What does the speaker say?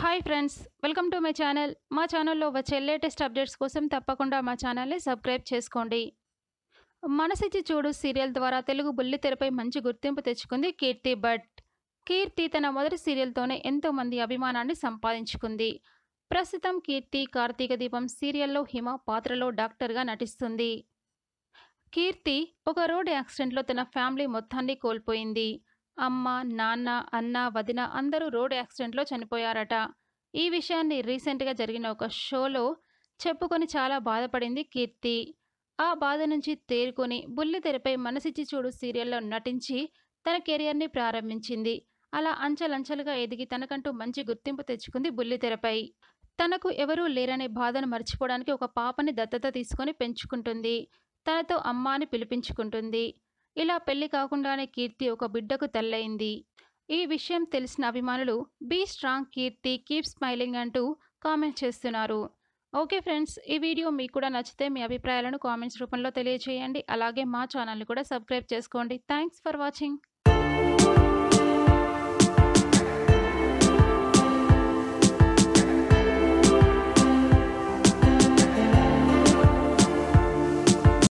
hi friends welcome to my channel మా ఛానల్లో వచ్చే లేటెస్ట్ అప్డేట్స్ కోసం తప్పకుండా మా ఛానల్ని సబ్స్క్రైబ్ చేసుకోండి మనసిచ్చి చూడు సీరియల్ ద్వారా తెలుగు బుల్లితెరపై మంచి గుర్తింపు తెచ్చుకుంది కీర్తి భట్ కీర్తి తన మొదటి సీరియల్తోనే ఎంతోమంది అభిమానాన్ని సంపాదించుకుంది ప్రస్తుతం కీర్తి కార్తీక దీపం సీరియల్లో హిమ పాత్రలో డాక్టర్గా నటిస్తుంది కీర్తి ఒక రోడ్ యాక్సిడెంట్లో తన ఫ్యామిలీ మొత్తాన్ని కోల్పోయింది అమ్మ నాన్న అన్న వదిన అందరూ రోడ్ యాక్సిడెంట్లో చనిపోయారట ఈ విషయాన్ని రీసెంట్గా జరిగిన ఒక షోలో చెప్పుకొని చాలా బాధపడింది కీర్తి ఆ బాధ నుంచి తేరుకొని బుల్లి తెరపై మనసిచ్చి చూడు సీరియల్లో నటించి తన కెరియర్ని ప్రారంభించింది అలా అంచెలంచెలుగా ఎదిగి తనకంటూ మంచి గుర్తింపు తెచ్చుకుంది బుల్లి తెరపై తనకు ఎవరూ లేరనే బాధను మర్చిపోవడానికి ఒక పాపని దత్తత తీసుకొని పెంచుకుంటుంది తనతో అమ్మ అని పిలిపించుకుంటుంది ఇలా పెళ్లి కాకుండానే కీర్తి ఒక బిడ్డకు తెల్లయింది ఈ విషయం తెలిసిన అభిమానులు be strong Keerthi keep smiling అంటూ కామెంట్ చేస్తున్నారు ఓకే ఫ్రెండ్స్ ఈ వీడియో మీకు కూడా నచ్చితే మీ అభిప్రాయాలను కామెంట్స్ రూపంలో తెలియజేయండి అలాగే మా ఛానల్ని కూడా సబ్స్క్రైబ్ చేసుకోండి థ్యాంక్స్ ఫర్ వాచింగ్